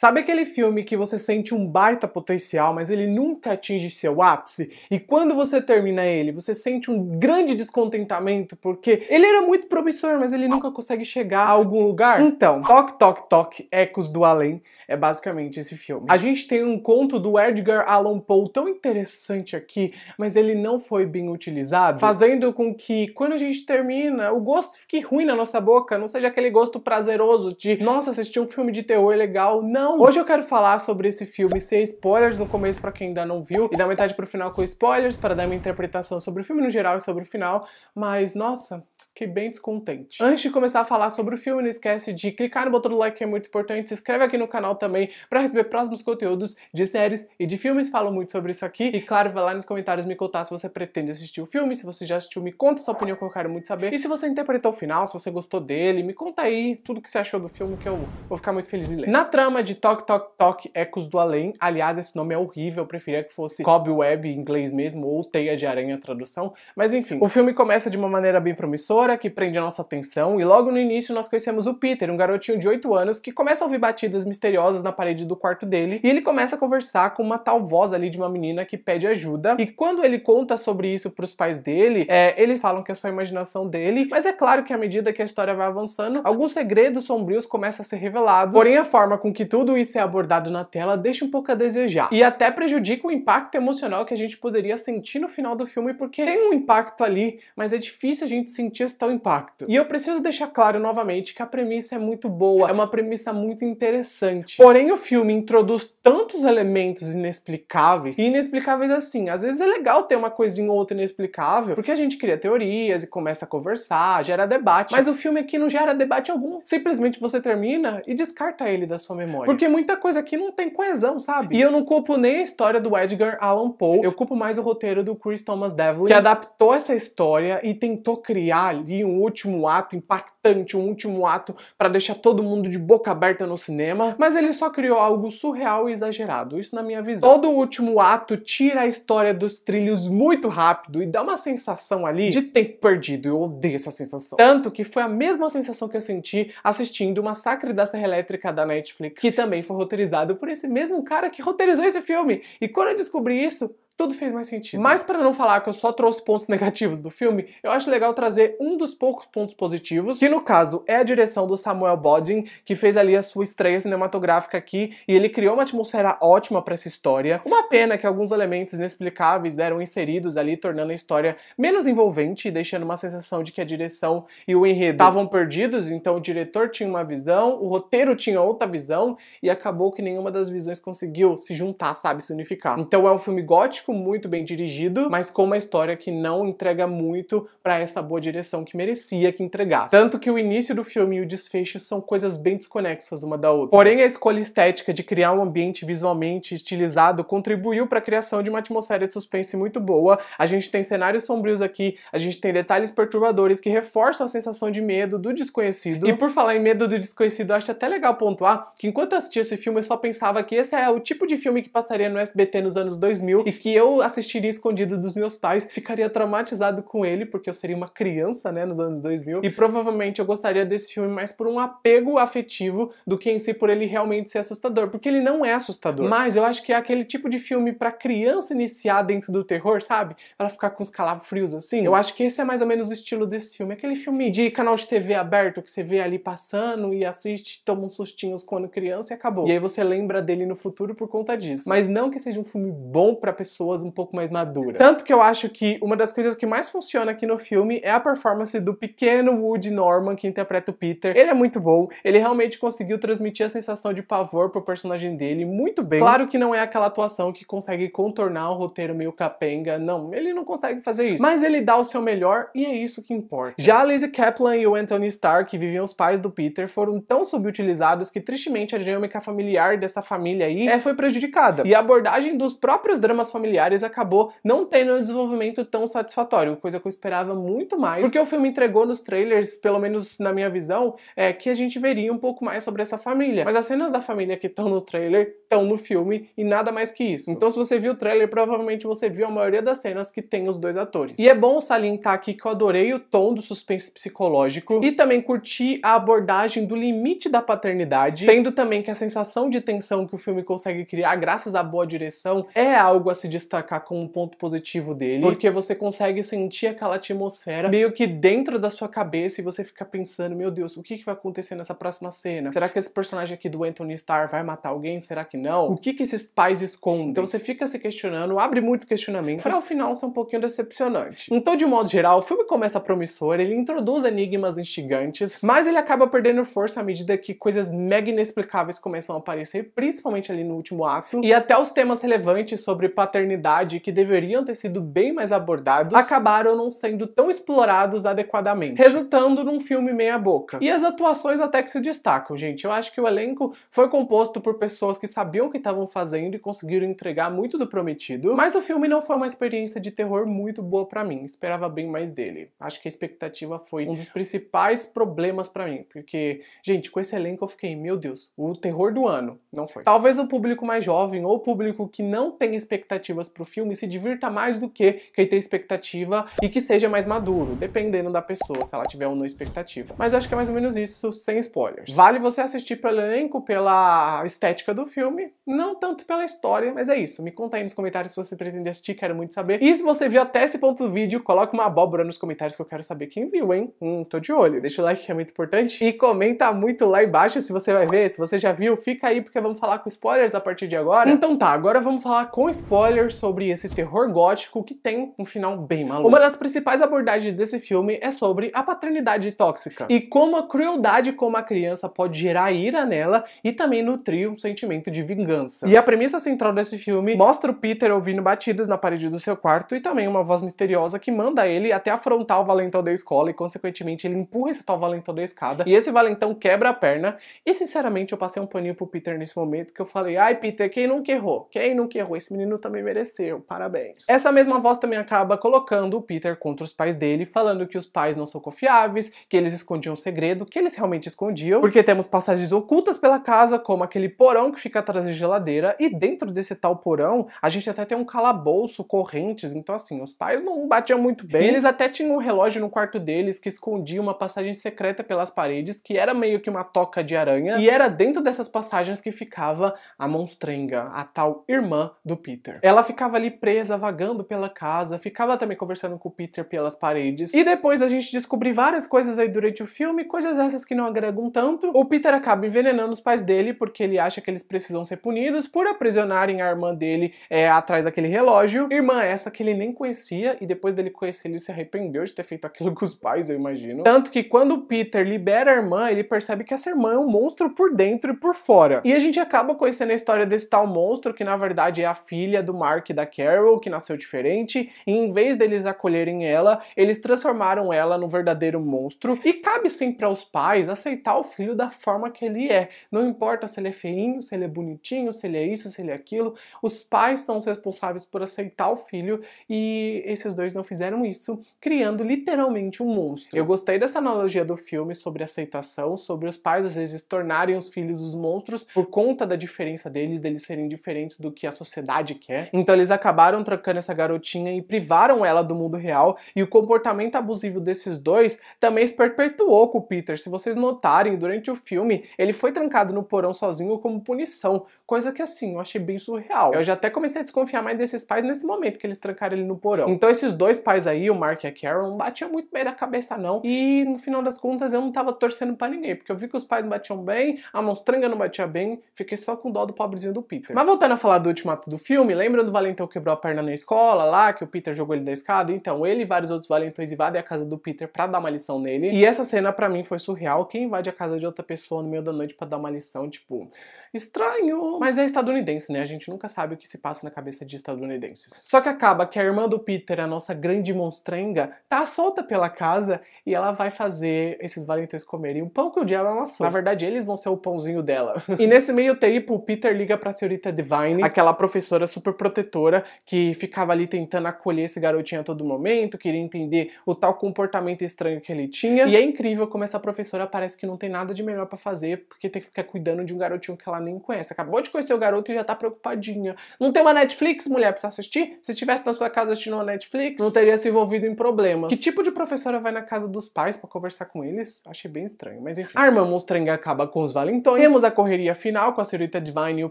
Sabe aquele filme que você sente um baita potencial, mas ele nunca atinge seu ápice? E quando você termina ele, você sente um grande descontentamento porque ele era muito promissor, mas ele nunca consegue chegar a algum lugar? Então, Toque Toque Toque Ecos do Além é basicamente esse filme. A gente tem um conto do Edgar Allan Poe tão interessante aqui, mas ele não foi bem utilizado, fazendo com que quando a gente termina, o gosto fique ruim na nossa boca, não seja aquele gosto prazeroso de, nossa, assisti um filme de terror legal. Não! Hoje eu quero falar sobre esse filme sem spoilers no começo para quem ainda não viu e da metade pro final com spoilers para dar minha interpretação sobre o filme no geral e sobre o final, mas nossa, fiquei bem descontente. Antes de começar a falar sobre o filme, não esquece de clicar no botão do like que é muito importante, se inscreve aqui no canal também para receber próximos conteúdos de séries e de filmes, falo muito sobre isso aqui. E claro, vai lá nos comentários me contar se você pretende assistir o filme, se você já assistiu, me conta sua opinião que eu quero muito saber. E se você interpretou o final, se você gostou dele, me conta aí tudo que você achou do filme que eu vou ficar muito feliz em ler. Na trama de Toque Toque Toque Ecos do Além, aliás, esse nome é horrível, eu preferia que fosse Cobweb Web em inglês mesmo ou Teia de Aranha tradução, mas enfim, o filme começa de uma maneira bem promissora vassoura que prende a nossa atenção, e logo no início nós conhecemos o Peter, um garotinho de 8 anos que começa a ouvir batidas misteriosas na parede do quarto dele, e ele começa a conversar com uma tal voz ali de uma menina que pede ajuda. E quando ele conta sobre isso para os pais dele, é, eles falam que é só a imaginação dele, mas é claro que à medida que a história vai avançando, alguns segredos sombrios começam a ser revelados. Porém, a forma com que tudo isso é abordado na tela deixa um pouco a desejar e até prejudica o impacto emocional que a gente poderia sentir no final do filme, porque tem um impacto ali, mas é difícil a gente sentir tal impacto. E eu preciso deixar claro novamente que a premissa é muito boa, é uma premissa muito interessante. Porém, o filme introduz tantos elementos inexplicáveis, e inexplicáveis assim, às vezes é legal ter uma coisinha ou outra inexplicável, porque a gente cria teorias e começa a conversar, gera debate, mas o filme aqui não gera debate algum. Simplesmente você termina e descarta ele da sua memória. Porque muita coisa aqui não tem coesão, sabe? E eu não culpo nem a história do Edgar Allan Poe, eu culpo mais o roteiro do Chris Thomas Devlin, que adaptou essa história e tentou criar ali um último ato impactante, um último ato para deixar todo mundo de boca aberta no cinema, mas ele só criou algo surreal e exagerado, isso na minha visão. Todo o último ato tira a história dos trilhos muito rápido e dá uma sensação ali de tempo perdido, eu odeio essa sensação. Tanto que foi a mesma sensação que eu senti assistindo o Massacre da Serra Elétrica da Netflix, que também foi roteirizado por esse mesmo cara que roteirizou esse filme. E quando eu descobri isso, tudo fez mais sentido. Mas para não falar que eu só trouxe pontos negativos do filme, eu acho legal trazer um dos poucos pontos positivos, que no caso é a direção do Samuel Bodin, que fez ali a sua estreia cinematográfica aqui, e ele criou uma atmosfera ótima para essa história. Uma pena que alguns elementos inexplicáveis eram inseridos ali, tornando a história menos envolvente e deixando uma sensação de que a direção e o enredo estavam perdidos, então o diretor tinha uma visão, o roteiro tinha outra visão, e acabou que nenhuma das visões conseguiu se juntar, sabe, se unificar. Então é um filme gótico, muito bem dirigido, mas com uma história que não entrega muito para essa boa direção que merecia que entregasse. Tanto que o início do filme e o desfecho são coisas bem desconexas uma da outra. Porém, a escolha estética de criar um ambiente visualmente estilizado contribuiu para a criação de uma atmosfera de suspense muito boa. A gente tem cenários sombrios aqui, a gente tem detalhes perturbadores que reforçam a sensação de medo do desconhecido. E por falar em medo do desconhecido, acho até legal pontuar que enquanto assistia esse filme, eu só pensava que esse é o tipo de filme que passaria no SBT nos anos 2000 e que que eu assistiria escondido dos meus pais, ficaria traumatizado com ele, porque eu seria uma criança, né, nos anos 2000, e provavelmente eu gostaria desse filme mais por um apego afetivo do que em si por ele realmente ser assustador, porque ele não é assustador. Mas eu acho que é aquele tipo de filme para criança iniciar dentro do terror, sabe? Ela ficar com os calafrios assim. Eu acho que esse é mais ou menos o estilo desse filme, aquele filme de canal de TV aberto que você vê ali passando e assiste, toma uns sustinhos quando criança e acabou. E aí você lembra dele no futuro por conta disso. Mas não que seja um filme bom para pessoa pessoas um pouco mais maduras. Tanto que eu acho que uma das coisas que mais funciona aqui no filme é a performance do pequeno Woody Norman que interpreta o Peter. Ele é muito bom, ele realmente conseguiu transmitir a sensação de pavor pro personagem dele muito bem. Claro que não é aquela atuação que consegue contornar o roteiro meio capenga, não, ele não consegue fazer isso. Mas ele dá o seu melhor e é isso que importa. Já a Lizzie Kaplan e o Anthony Starr, que viviam os pais do Peter, foram tão subutilizados que tristemente a dinâmica familiar dessa família aí é, foi prejudicada. E a abordagem dos próprios dramas familiares familiares acabou não tendo um desenvolvimento tão satisfatório, coisa que eu esperava muito mais, porque o filme entregou nos trailers, pelo menos na minha visão, é que a gente veria um pouco mais sobre essa família. Mas as cenas da família que estão no trailer estão no filme e nada mais que isso. Então, se você viu o trailer, provavelmente você viu a maioria das cenas que tem os dois atores. E é bom salientar aqui que eu adorei o tom do suspense psicológico e também curti a abordagem do limite da paternidade, sendo também que a sensação de tensão que o filme consegue criar, graças à boa direção, é algo a se destacar como um ponto positivo dele, porque você consegue sentir aquela atmosfera meio que dentro da sua cabeça e você fica pensando, meu Deus, o que, que vai acontecer nessa próxima cena? Será que esse personagem aqui do Anthony Starr vai matar alguém? Será que não? O que, que esses pais escondem? Então você fica se questionando, abre muitos questionamentos, para o final ser um pouquinho decepcionante. Então, de modo geral, o filme começa promissor, ele introduz enigmas instigantes, mas ele acaba perdendo força à medida que coisas mega inexplicáveis começam a aparecer, principalmente ali no último ato, e até os temas relevantes sobre paternidade maternidade que deveriam ter sido bem mais abordados acabaram não sendo tão explorados adequadamente, resultando num filme meia-boca. E as atuações até que se destacam, gente. Eu acho que o elenco foi composto por pessoas que sabiam o que estavam fazendo e conseguiram entregar muito do prometido, mas o filme não foi uma experiência de terror muito boa para mim. Esperava bem mais dele. Acho que a expectativa foi um dos principais problemas para mim, porque, gente, com esse elenco eu fiquei, meu Deus, o terror do ano. Não foi. Talvez o público mais jovem ou o público que não tem expectativa expectativas filme se divirta mais do que quem tem expectativa e que seja mais maduro, dependendo da pessoa, se ela tiver ou não expectativa. Mas eu acho que é mais ou menos isso, sem spoilers. Vale você assistir pelo elenco, pela estética do filme, não tanto pela história, mas é isso. Me conta aí nos comentários se você pretende assistir, quero muito saber. E se você viu até esse ponto do vídeo, coloque uma abóbora nos comentários que eu quero saber quem viu, hein? Hum, tô de olho. Deixa o like que é muito importante. E comenta muito lá embaixo se você vai ver, se você já viu, fica aí porque vamos falar com spoilers a partir de agora. Então tá, agora vamos falar com spoilers sobre esse terror gótico que tem um final bem maluco. Uma das principais abordagens desse filme é sobre a paternidade tóxica e como a crueldade com uma criança pode gerar ira nela e também nutrir um sentimento de vingança. E a premissa central desse filme mostra o Peter ouvindo batidas na parede do seu quarto e também uma voz misteriosa que manda ele até afrontar o valentão da escola e consequentemente ele empurra esse tal valentão da escada e esse valentão quebra a perna e sinceramente eu passei um paninho pro Peter nesse momento que eu falei, ai Peter, quem nunca errou? Quem nunca errou? Esse menino também tá merece mereceu, parabéns. Essa mesma voz também acaba colocando o Peter contra os pais dele, falando que os pais não são confiáveis, que eles escondiam um segredo, que eles realmente escondiam, porque temos passagens ocultas pela casa, como aquele porão que fica atrás da geladeira, e dentro desse tal porão, a gente até tem um calabouço, correntes, então assim, os pais não batiam muito bem. E eles até tinham um relógio no quarto deles que escondia uma passagem secreta pelas paredes, que era meio que uma toca de aranha, e era dentro dessas passagens que ficava a monstrenga, a tal irmã do Peter. Ela ela ficava ali presa, vagando pela casa, ficava também conversando com o Peter pelas paredes. E depois a gente descobre várias coisas aí durante o filme, coisas essas que não agregam tanto. O Peter acaba envenenando os pais dele porque ele acha que eles precisam ser punidos por aprisionarem a irmã dele é, atrás daquele relógio. Irmã essa que ele nem conhecia e depois dele conhecer ele se arrependeu de ter feito aquilo com os pais, eu imagino. Tanto que quando o Peter libera a irmã, ele percebe que essa irmã é um monstro por dentro e por fora. E a gente acaba conhecendo a história desse tal monstro que na verdade é a filha do mar. Mark e da Carol, que nasceu diferente, e em vez deles acolherem ela, eles transformaram ela num verdadeiro monstro. E cabe sempre aos pais aceitar o filho da forma que ele é. Não importa se ele é feinho, se ele é bonitinho, se ele é isso, se ele é aquilo, os pais são os responsáveis por aceitar o filho e esses dois não fizeram isso, criando literalmente um monstro. Eu gostei dessa analogia do filme sobre aceitação, sobre os pais às vezes tornarem os filhos os monstros por conta da diferença deles, deles serem diferentes do que a sociedade quer. Então eles acabaram trancando essa garotinha e privaram ela do mundo real, e o comportamento abusivo desses dois também se perpetuou com o Peter. Se vocês notarem, durante o filme, ele foi trancado no porão sozinho como punição, coisa que assim, eu achei bem surreal. Eu já até comecei a desconfiar mais desses pais nesse momento que eles trancaram ele no porão. Então esses dois pais aí, o Mark e a Carol, não batiam muito bem da cabeça não, e no final das contas eu não tava torcendo para ninguém, porque eu vi que os pais não batiam bem, a monstranga não batia bem, fiquei só com dó do pobrezinho do Peter. Mas voltando a falar do ultimato do filme, lembra do o Valentão quebrou a perna na escola lá, que o Peter jogou ele da escada, então ele e vários outros Valentões invadem a casa do Peter para dar uma lição nele. E essa cena para mim foi surreal. Quem invade a casa de outra pessoa no meio da noite para dar uma lição, tipo, estranho. Mas é estadunidense, né? A gente nunca sabe o que se passa na cabeça de estadunidenses. Só que acaba que a irmã do Peter, a nossa grande monstrenga, tá solta pela casa e ela vai fazer esses Valentões comerem o pão que o diabo amassou. Na verdade, eles vão ser o pãozinho dela. e nesse meio tempo, o Peter liga pra senhorita Divine, aquela professora super protegida protetora que ficava ali tentando acolher esse garotinho a todo momento, queria entender o tal comportamento estranho que ele tinha. E é incrível como essa professora parece que não tem nada de melhor para fazer, porque tem que ficar cuidando de um garotinho que ela nem conhece. Acabou de conhecer o garoto e já tá preocupadinha. Não tem uma Netflix, mulher, precisa assistir? Se estivesse na sua casa assistindo uma Netflix, não teria se envolvido em problemas. Que tipo de professora vai na casa dos pais para conversar com eles? Achei bem estranho, mas enfim. Arma Monstrenga acaba com os valentões. Temos a correria final com a senhorita Divine e o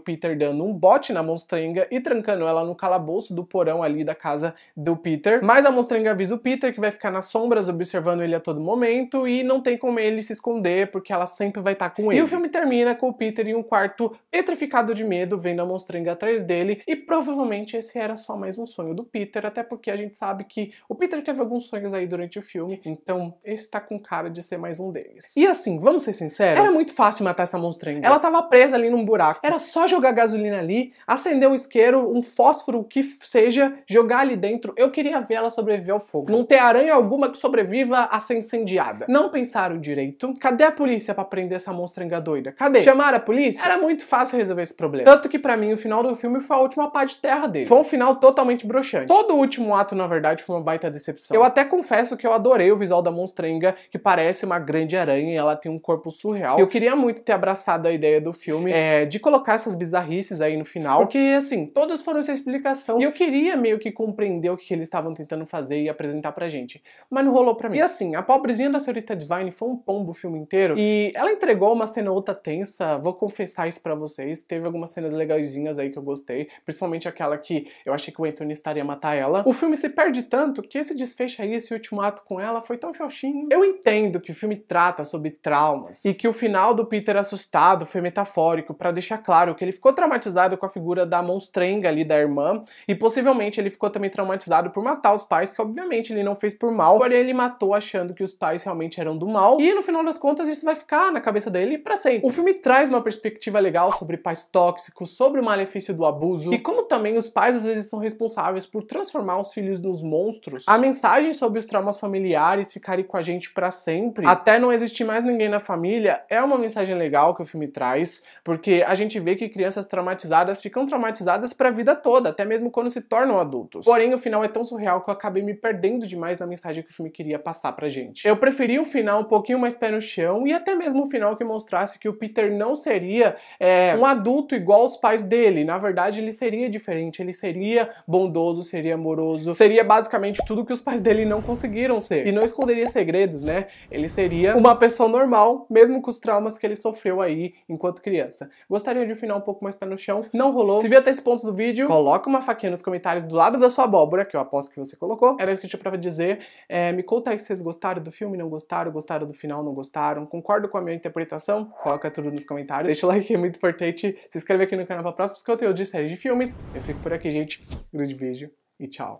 Peter dando um bote na Monstrenga e trancando ela no calabouço do porão ali da casa do Peter. Mas a monstrenga avisa o Peter que vai ficar nas sombras observando ele a todo momento e não tem como ele se esconder porque ela sempre vai estar tá com ele. E o filme termina com o Peter em um quarto petrificado de medo vendo a monstrenga atrás dele e provavelmente esse era só mais um sonho do Peter, até porque a gente sabe que o Peter teve alguns sonhos aí durante o filme, então esse tá com cara de ser mais um deles. E assim, vamos ser sinceros, era muito fácil matar essa monstrenga. Ela tava presa ali num buraco. Era só jogar gasolina ali, acender um isqueiro, um fósforo fósforo, o que seja, jogar ali dentro. Eu queria ver ela sobreviver ao fogo. Não ter aranha alguma que sobreviva a ser incendiada. Não pensaram direito. Cadê a polícia para prender essa monstrenga doida? Cadê? Chamaram a polícia? Era muito fácil resolver esse problema. Tanto que para mim o final do filme foi a última pá de terra dele. Foi um final totalmente broxante. Todo o último ato, na verdade, foi uma baita decepção. Eu até confesso que eu adorei o visual da monstrenga, que parece uma grande aranha e ela tem um corpo surreal. Eu queria muito ter abraçado a ideia do filme é, de colocar essas bizarrices aí no final, porque assim, todas foram esses explicação. E eu queria meio que compreender o que eles estavam tentando fazer e apresentar pra gente. Mas não rolou pra mim. E assim, a pobrezinha da senhorita Divine foi um pombo o filme inteiro. E ela entregou uma cena outra tensa. Vou confessar isso pra vocês. Teve algumas cenas legalzinhas aí que eu gostei. Principalmente aquela que eu achei que o Anthony estaria matar ela. O filme se perde tanto que esse desfecho aí, esse último ato com ela, foi tão xoxinho. Eu entendo que o filme trata sobre traumas. E que o final do Peter assustado foi metafórico para deixar claro que ele ficou traumatizado com a figura da monstrenga ali da irmã, e possivelmente ele ficou também traumatizado por matar os pais, que obviamente ele não fez por mal, porém ele matou achando que os pais realmente eram do mal, e no final das contas isso vai ficar na cabeça dele para sempre. O filme traz uma perspectiva legal sobre pais tóxicos, sobre o malefício do abuso, e como também os pais às vezes são responsáveis por transformar os filhos nos monstros. A mensagem sobre os traumas familiares ficarem com a gente para sempre, até não existir mais ninguém na família, é uma mensagem legal que o filme traz, porque a gente vê que crianças traumatizadas ficam traumatizadas para a vida toda toda, até mesmo quando se tornam adultos. Porém, o final é tão surreal que eu acabei me perdendo demais na mensagem que o filme queria passar pra gente. Eu preferi um final um pouquinho mais pé no chão e até mesmo um final que mostrasse que o Peter não seria é, um adulto igual aos pais dele. Na verdade, ele seria diferente, ele seria bondoso, seria amoroso, seria basicamente tudo que os pais dele não conseguiram ser. E não esconderia segredos, né? Ele seria uma pessoa normal, mesmo com os traumas que ele sofreu aí enquanto criança. Gostaria de um final um pouco mais pé no chão? Não rolou. Se viu até esse ponto do vídeo, coloca uma faquinha nos comentários do lado da sua abóbora, que eu aposto que você colocou. Era isso que eu tinha pra dizer. É, me conta aí se vocês gostaram do filme, não gostaram, gostaram do final, não gostaram. Concordo com a minha interpretação? Coloca tudo nos comentários. Deixa o like é muito importante. Se inscreve aqui no canal para próximos conteúdos de série de filmes. Eu fico por aqui, gente. Grande beijo e tchau.